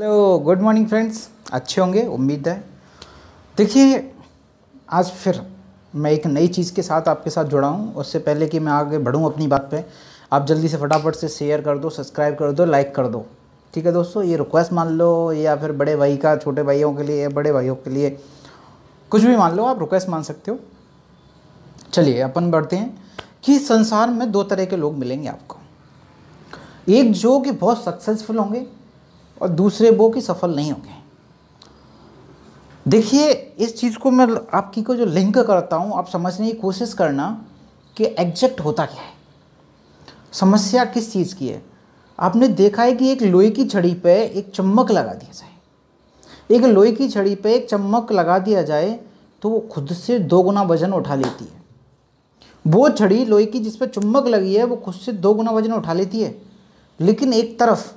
hello good morning friends अच्छे होंगे उम्मीद है देखिए आज फिर मैं एक नई चीज़ के साथ आपके साथ जुड़ा हूँ उससे पहले कि मैं आगे बढ़ूँ अपनी बात पे आप जल्दी से फटाफट से शेयर कर दो सब्सक्राइब कर दो लाइक कर दो ठीक है दोस्तों ये रिक्वेस्ट मान लो या फिर बड़े भाई का छोटे भाइयों के लिए या बड़े भाइयों के लिए कुछ भी मान लो आप रिक्वेस्ट मान सकते हो चलिए अपन बढ़ते हैं कि संसार में दो तरह के लोग मिलेंगे आपको एक जो कि बहुत सक्सेसफुल होंगे और दूसरे वो कि सफल नहीं होंगे देखिए इस चीज़ को मैं आपकी को जो लिंक करता हूँ आप समझने की कोशिश करना कि एग्जैक्ट होता क्या है समस्या किस चीज़ की है आपने देखा है कि एक लोहे की छड़ी पे एक चम्मक लगा दिया जाए एक लोहे की छड़ी पे एक चम्मक लगा दिया जाए तो वो खुद से दो गुना वजन उठा लेती है वो छड़ी लोहे की जिस पर चुम्बक लगी है वो खुद से दो गुना वजन उठा लेती है लेकिन एक तरफ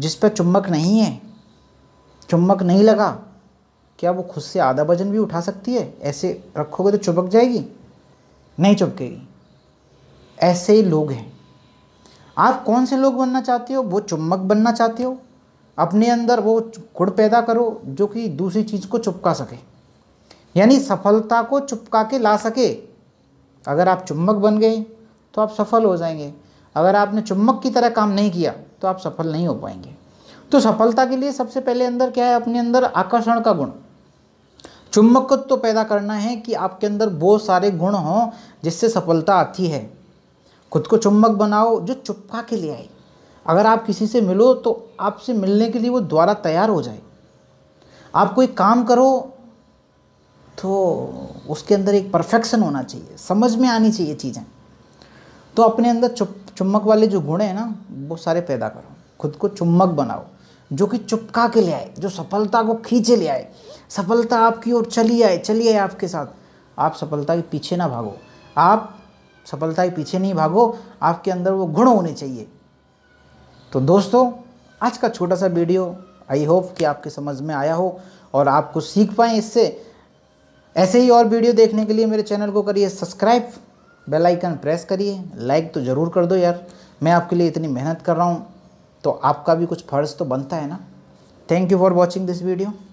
जिस पर चुम्बक नहीं है चुम्बक नहीं लगा क्या वो खुद से आधा वजन भी उठा सकती है ऐसे रखोगे तो चुबक जाएगी नहीं चुपकेगी ऐसे ही लोग हैं आप कौन से लोग बनना चाहते हो वो चुम्बक बनना चाहते हो अपने अंदर वो गुड़ पैदा करो जो कि दूसरी चीज़ को चुपका सके यानी सफलता को चुपका के ला सके अगर आप चुम्बक बन गए तो आप सफल हो जाएंगे अगर आपने चुम्बक की तरह काम नहीं किया तो आप सफल नहीं हो पाएंगे तो सफलता के लिए सबसे पहले अंदर क्या है अपने अंदर आकर्षण का गुण चुम्बक तो पैदा करना है कि आपके अंदर बहुत सारे गुण हों जिससे सफलता आती है खुद को चुम्बक बनाओ जो चुपका के लिए आए अगर आप किसी से मिलो तो आपसे मिलने के लिए वो द्वारा तैयार हो जाए आप कोई काम करो तो उसके अंदर एक परफेक्शन होना चाहिए समझ में आनी चाहिए चीज़ें तो अपने अंदर चुप चुम्बक वाले जो गुण हैं ना वो सारे पैदा करो खुद को चुम्बक बनाओ जो कि चुपका के ले आए जो सफलता को खींचे ले आए सफलता आपकी ओर चली आए चली आए आपके साथ आप सफलता के पीछे ना भागो आप सफलता के पीछे नहीं भागो आपके अंदर वो गुण होने चाहिए तो दोस्तों आज का छोटा सा वीडियो आई होप कि आपके समझ में आया हो और आप कुछ सीख पाएँ इससे ऐसे ही और वीडियो देखने के लिए मेरे चैनल को करिए सब्सक्राइब बेल आइकन प्रेस करिए लाइक तो ज़रूर कर दो यार मैं आपके लिए इतनी मेहनत कर रहा हूँ तो आपका भी कुछ फ़र्ज़ तो बनता है ना thank you for watching this video